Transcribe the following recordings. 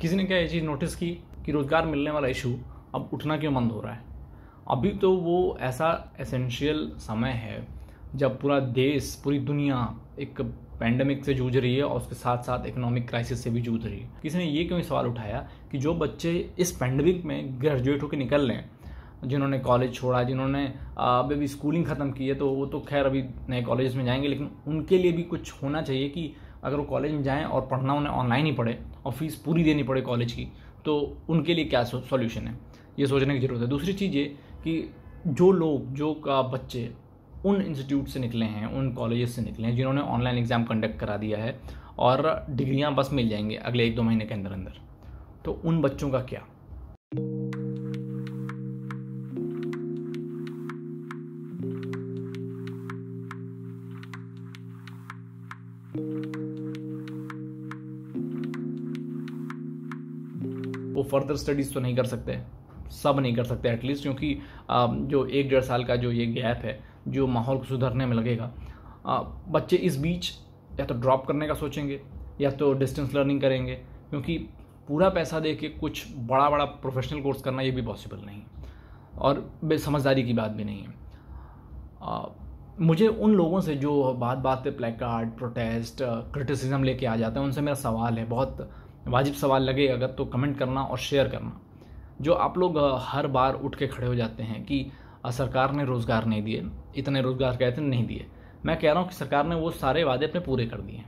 किसी ने क्या ये चीज़ नोटिस की कि रोज़गार मिलने वाला इशू अब उठना क्यों मंद हो रहा है अभी तो वो ऐसा एसेंशियल समय है जब पूरा देश पूरी दुनिया एक पैंडमिक से जूझ रही है और उसके साथ साथ इकोनॉमिक क्राइसिस से भी जूझ रही है किसी ने ये क्यों सवाल उठाया कि जो बच्चे इस पैंडमिक में ग्रेजुएट होकर निकल लें जिन्होंने कॉलेज छोड़ा जिन्होंने अब अभी स्कूलिंग ख़त्म की है तो वो तो खैर अभी नए कॉलेज में जाएंगे लेकिन उनके लिए भी कुछ होना चाहिए कि अगर वो कॉलेज में जाएँ और पढ़ना उन्हें ऑनलाइन ही पढ़े और फीस पूरी देनी पड़े कॉलेज की तो उनके लिए क्या सॉल्यूशन है ये सोचने की ज़रूरत है दूसरी चीज़ ये कि जो लोग जो का बच्चे उन इंस्टीट्यूट से निकले हैं उन कॉलेजेस से निकले हैं जिन्होंने ऑनलाइन एग्ज़ाम कंडक्ट करा दिया है और डिग्रियां बस मिल जाएंगे अगले एक दो महीने के अंदर अंदर तो उन बच्चों का क्या फर्दर स्टडीज़ तो नहीं कर सकते सब नहीं कर सकते एटलीस्ट क्योंकि जो एक डेढ़ साल का जो ये गैप है जो माहौल को सुधरने में लगेगा बच्चे इस बीच या तो ड्रॉप करने का सोचेंगे या तो डिस्टेंस लर्निंग करेंगे क्योंकि पूरा पैसा दे के कुछ बड़ा बड़ा प्रोफेशनल कोर्स करना ये भी पॉसिबल नहीं और समझदारी की बात भी नहीं है मुझे उन लोगों से जो बात बात पे प्लेकार्ड प्रोटेस्ट क्रिटिसिज्म लेके आ जाते हैं उनसे मेरा सवाल है बहुत वाजिब सवाल लगे अगर तो कमेंट करना और शेयर करना जो आप लोग हर बार उठ के खड़े हो जाते हैं कि सरकार ने रोज़गार नहीं दिए इतने रोज़गार कहते हैं नहीं दिए मैं कह रहा हूँ कि सरकार ने वो सारे वादे अपने पूरे कर दिए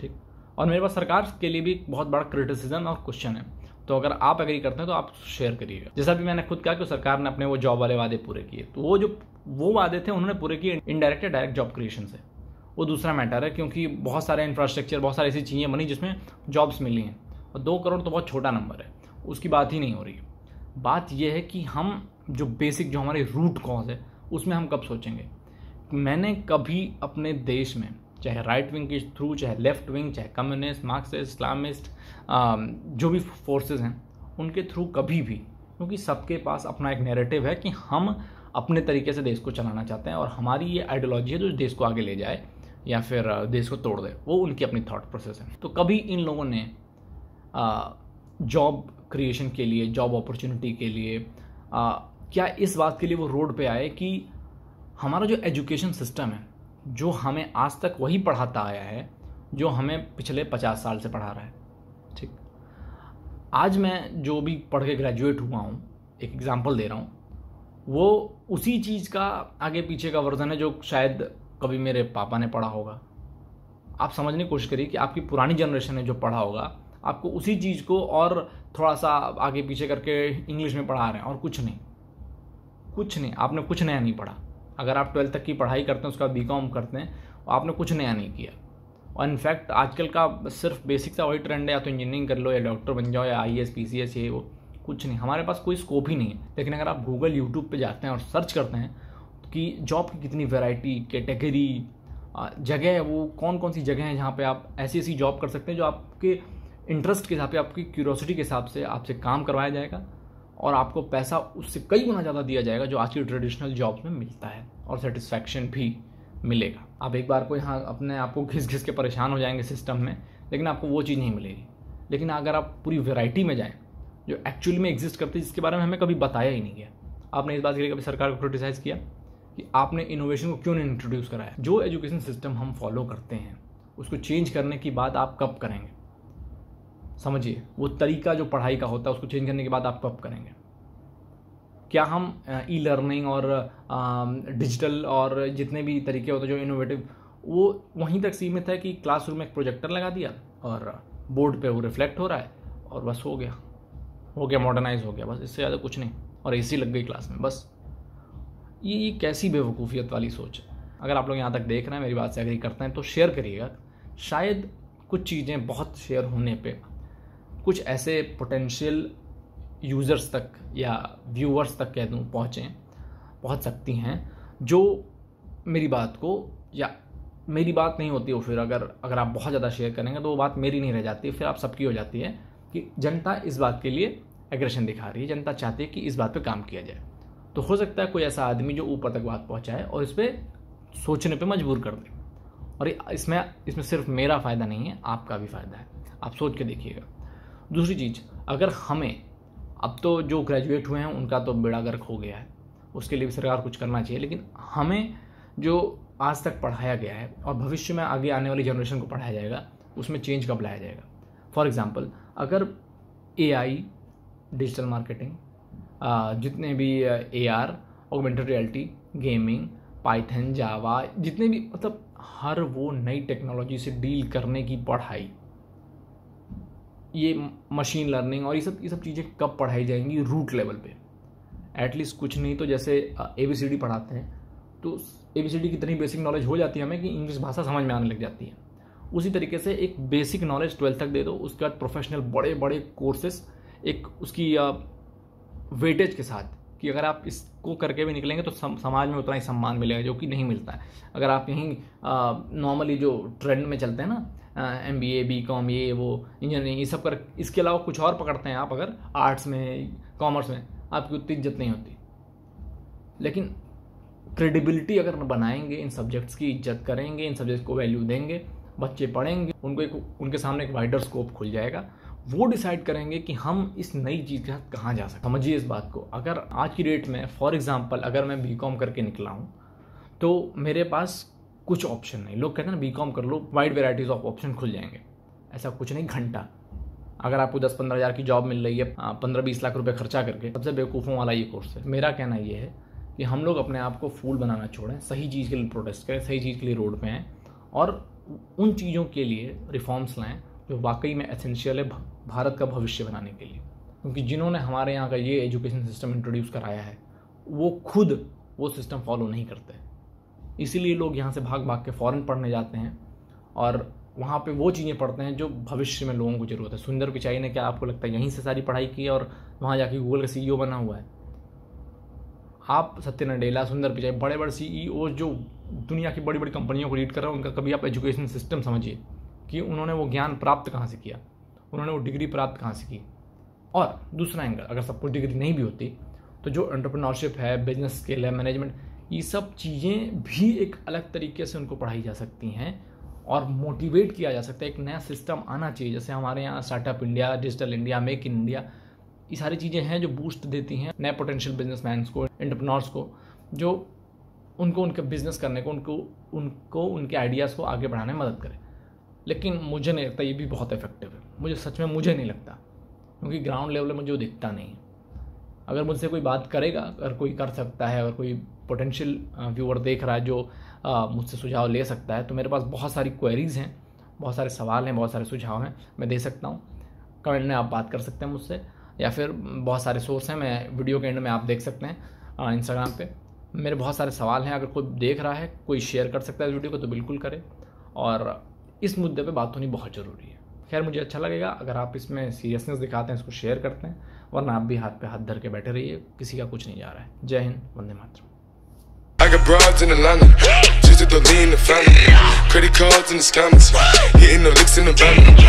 ठीक और मेरे पास सरकार के लिए भी बहुत बड़ा क्रिटिसिज्म और क्वेश्चन है तो अगर आप एग्री करते हैं तो आप शेयर करिएगा जैसा भी मैंने खुद कहा कि सरकार ने अपने वो जॉब वाले वादे पूरे किए तो वो जो वो वादे थे उन्होंने पूरे किए इनडायरेक्ट या डायरेक्ट जॉब क्रिएशन से वो दूसरा मैटर है क्योंकि बहुत सारे इंफ्रास्ट्रक्चर बहुत सारी ऐसी चीज़ें बनी जिसमें जॉब्स मिली हैं और दो करोड़ तो बहुत छोटा नंबर है उसकी बात ही नहीं हो रही बात यह है कि हम जो बेसिक जो हमारे रूट कॉज है उसमें हम कब सोचेंगे मैंने कभी अपने देश में चाहे राइट विंग के थ्रू चाहे लेफ्ट विंग चाहे कम्युनिस्ट मार्क्सिस्ट इस्लामिस्ट जो भी फोर्सेस हैं उनके थ्रू कभी भी क्योंकि सबके पास अपना एक नेरेटिव है कि हम अपने तरीके से देश को चलाना चाहते हैं और हमारी ये आइडियोलॉजी है जो देश को आगे ले जाए या फिर uh, देश को तोड़ दे वो उनकी अपनी थाट प्रोसेस है तो कभी इन लोगों ने जॉब क्रिएशन के लिए जॉब अपॉर्चुनिटी के लिए आ, क्या इस बात के लिए वो रोड पे आए कि हमारा जो एजुकेशन सिस्टम है जो हमें आज तक वही पढ़ाता आया है जो हमें पिछले पचास साल से पढ़ा रहा है ठीक आज मैं जो भी पढ़ के ग्रेजुएट हुआ हूँ एक एग्ज़ाम्पल दे रहा हूँ वो उसी चीज़ का आगे पीछे का वर्जन है जो शायद कभी मेरे पापा ने पढ़ा होगा आप समझने की कोशिश करिए कि आपकी पुरानी जनरेशन ने जो पढ़ा होगा आपको उसी चीज़ को और थोड़ा सा आगे पीछे करके इंग्लिश में पढ़ा रहे हैं और कुछ नहीं कुछ नहीं आपने कुछ नया नहीं पढ़ा अगर आप ट्वेल्थ तक की पढ़ाई करते हैं उसका बी कॉम करते हैं तो आपने कुछ नया नहीं किया और इनफैक्ट आजकल का सिर्फ बेसिक सा वही ट्रेंड है या तो इंजीनियरिंग कर लो या डॉक्टर बन जाओ या I S P C S ये वो कुछ नहीं हमारे पास कोई स्कोप ही नहीं है लेकिन अगर आप गूगल यूट्यूब पर जाते हैं और सर्च करते हैं कि जॉब की कितनी वैरायटी कैटेगरी जगह है वो कौन कौन सी जगह है जहाँ पे आप ऐसी ऐसी जॉब कर सकते हैं जो आपके इंटरेस्ट के हिसाब से आपकी क्यूरोसिटी के हिसाब से आपसे काम करवाया जाएगा और आपको पैसा उससे कई गुना ज़्यादा दिया जाएगा जो आज की ट्रेडिशनल जॉब्स में मिलता है और सेटिस्फैक्शन भी मिलेगा आप एक बार को यहाँ अपने आप को घिस घिस के परेशान हो जाएंगे सिस्टम में लेकिन आपको वो चीज़ नहीं मिलेगी लेकिन अगर आप पूरी वेराइटी में जाएँ जो एक्चुअली में एग्जिस्ट करती है जिसके बारे में हमें कभी बताया ही नहीं गया आपने इस बात के लिए कभी सरकार को क्रिटिसाइज़ किया कि आपने इनोवेशन को क्यों नहीं इंट्रोड्यूस कराया जो एजुकेशन सिस्टम हम फॉलो करते हैं उसको चेंज करने की बात आप कब करेंगे समझिए वो तरीका जो पढ़ाई का होता है उसको चेंज करने के बाद आप कब करेंगे क्या हम ई लर्निंग और डिजिटल और जितने भी तरीके होते हैं जो इनोवेटिव वो वहीं तक सीमित है कि क्लासरूम में एक प्रोजेक्टर लगा दिया और बोर्ड पे वो रिफ्लेक्ट हो रहा है और बस हो गया हो गया मॉडर्नाइज हो गया बस इससे ज़्यादा कुछ नहीं और ए लग गई क्लास में बस ये ये कैसी बेवकूफ़ियत वाली सोच है अगर आप लोग यहाँ तक देख रहे हैं मेरी बात से एग्री करते हैं तो शेयर करिएगा शायद कुछ चीज़ें बहुत शेयर होने पर कुछ ऐसे पोटेंशियल यूज़र्स तक या व्यूअर्स तक कह दूँ पहुँचें पहुँच सकती हैं जो मेरी बात को या मेरी बात नहीं होती वो फिर अगर अगर आप बहुत ज़्यादा शेयर करेंगे तो वो बात मेरी नहीं रह जाती फिर आप सबकी हो जाती है कि जनता इस बात के लिए एग्रेशन दिखा रही है जनता चाहती है कि इस बात पे काम किया जाए तो हो सकता है कोई ऐसा आदमी जो ऊपर तक बात पहुँचाए और इस पर सोचने पर मजबूर कर दे और इसमें इसमें सिर्फ मेरा फ़ायदा नहीं है आपका भी फ़ायदा है आप सोच के देखिएगा दूसरी चीज़ अगर हमें अब तो जो ग्रेजुएट हुए हैं उनका तो बेड़ा गर्क हो गया है उसके लिए भी सरकार कुछ करना चाहिए लेकिन हमें जो आज तक पढ़ाया गया है और भविष्य में आगे आने वाली जनरेशन को पढ़ाया जाएगा उसमें चेंज कब लाया जाएगा फॉर एग्ज़ाम्पल अगर ए डिजिटल मार्केटिंग जितने भी A R augmented reality gaming Python Java जितने भी मतलब हर वो नई टेक्नोलॉजी से डील करने की पढ़ाई ये मशीन लर्निंग और ये सब ये सब चीज़ें कब पढ़ाई जाएंगी रूट लेवल पे एटलीस्ट कुछ नहीं तो जैसे ए बी सी डी पढ़ाते हैं तो ए बी सी डी की इतनी बेसिक नॉलेज हो जाती है हमें कि इंग्लिश भाषा समझ में आने लग जाती है उसी तरीके से एक बेसिक नॉलेज ट्वेल्थ तक दे दो उसके बाद प्रोफेशनल बड़े बड़े कोर्सेस एक उसकी वेटेज के साथ कि अगर आप इसको करके भी निकलेंगे तो सम, समाज में उतना ही सम्मान मिलेगा जो कि नहीं मिलता है अगर आप यहीं नॉर्मली जो ट्रेंड में चलते हैं ना M B A B com ये वो इंजीनियरिंग ये सब कर इसके अलावा कुछ और पकड़ते हैं आप अगर आर्ट्स में कॉमर्स में आपकी उतनी इज्जत नहीं होती लेकिन क्रेडिबिलिटी अगर बनाएंगे इन सब्जेक्ट्स की इज्जत करेंगे इन सब्जेक्ट्स को वैल्यू देंगे बच्चे पढ़ेंगे उनको एक उनके सामने एक वाइडर स्कोप खुल जाएगा वो डिसाइड करेंगे कि हम इस नई चीज़ के साथ कहाँ जा सकते हैं समझिए इस बात को अगर आज की डेट में फॉर एग्ज़ाम्पल अगर मैं बी करके निकला हूँ तो मेरे पास कुछ ऑप्शन नहीं लोग कहते हैं ना बी कर लो वाइड वेराइटीज़ ऑफ ऑप्शन खुल जाएंगे ऐसा कुछ नहीं घंटा अगर आपको दस पंद्रह हज़ार की जॉब मिल रही है हाँ, पंद्रह बीस लाख रुपये खर्चा करके सबसे बेवकूफ़ों वाला ये कोर्स है मेरा कहना ये है कि हम लोग अपने आप को फूल बनाना छोड़ें सही चीज़ के लिए प्रोटेस्ट करें सही चीज़ के लिए रोड पे आएँ और उन चीज़ों के लिए रिफॉर्म्स लाएँ जो वाकई में एसेंशियल है भारत का भविष्य बनाने के लिए क्योंकि जिन्होंने हमारे यहाँ का ये एजुकेशन सिस्टम इंट्रोड्यूस कराया है वो खुद वो सिस्टम फॉलो नहीं करते इसीलिए लोग यहाँ से भाग भाग के फ़ॉरन पढ़ने जाते हैं और वहाँ पे वो चीज़ें पढ़ते हैं जो भविष्य में लोगों को ज़रूरत है सुंदर पिचाई ने क्या आपको लगता है यहीं से सारी पढ़ाई की और वहाँ जाके गूगल का सीईओ e बना हुआ है आप सत्य नडेला सुंदर पिचाई बड़े बड़े सीईओ e जो दुनिया की बड़ी बड़ी कंपनियों को लीड कर रहे हैं उनका कभी आप एजुकेशन सिस्टम समझिए कि उन्होंने वो ज्ञान प्राप्त कहाँ से किया उन्होंने वो डिग्री प्राप्त कहाँ से की और दूसरा एंगल अगर सब कुछ डिग्री नहीं भी होती तो जो एंटरप्रेन्योरशिप है बिजनेस स्किल है मैनेजमेंट ये सब चीज़ें भी एक अलग तरीके से उनको पढ़ाई जा सकती हैं और मोटिवेट किया जा सकता है एक नया सिस्टम आना चाहिए जैसे हमारे यहाँ startup India digital India make in India ये सारी चीज़ें हैं जो बूस्ट देती हैं नए पोटेंशियल बिजनेस को इंटरप्रनोर्स को जो उनको उनके बिजनेस करने को उनको उनको उनके आइडियाज़ को आगे बढ़ाने में मदद करें लेकिन मुझे नहीं लगता ये भी बहुत इफेक्टिव है मुझे सच में मुझे नहीं लगता क्योंकि ग्राउंड लेवल में मुझे वो दिखता नहीं है अगर मुझसे कोई बात करेगा अगर कोई कर सकता है अगर कोई पोटेंशियल व्यूअर देख रहा है जो मुझसे सुझाव ले सकता है तो मेरे पास बहुत सारी क्वेरीज़ हैं बहुत सारे सवाल हैं बहुत सारे सुझाव हैं मैं दे सकता हूँ कमेंट में आप बात कर सकते हैं मुझसे या फिर बहुत सारे सोर्स हैं मैं वीडियो के एंड में आप देख सकते हैं इंस्टाग्राम पे मेरे बहुत सारे सवाल हैं अगर कोई देख रहा है कोई शेयर कर सकता है इस वीडियो को तो बिल्कुल करें और इस मुद्दे पे बात होनी बहुत ज़रूरी है खैर मुझे अच्छा लगेगा अगर आप इसमें सीरियसनेस दिखाते हैं इसको शेयर करते हैं वरना आप भी हाथ पे हाथ धर के बैठे रहिए किसी का कुछ नहीं जा रहा है जय हिंद वंदे मातृ I got broads in Atlanta, just to lean the family. Credit cards in the scammers, hitting the licks in the van.